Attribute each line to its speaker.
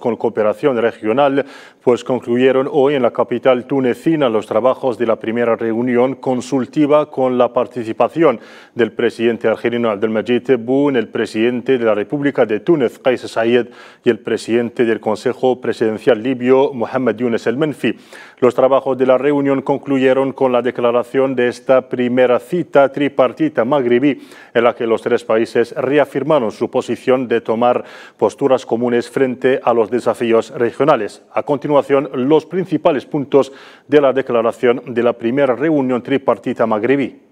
Speaker 1: con Cooperación Regional, pues concluyeron hoy en la capital tunecina los trabajos de la primera reunión consultiva con la participación del presidente argelino Abdelmajid Tebboune, el presidente de la República de Túnez, Qais Saied, y el presidente del Consejo Presidencial libio, Mohamed Younes El Menfi. Los trabajos de la reunión concluyeron con la declaración de esta primera cita tripartita magribí... en la que los tres países reafirmaron su posición de tomar posturas comunes frente a los desafíos regionales. A continuación, los principales puntos de la declaración de la primera reunión tripartita magrebí.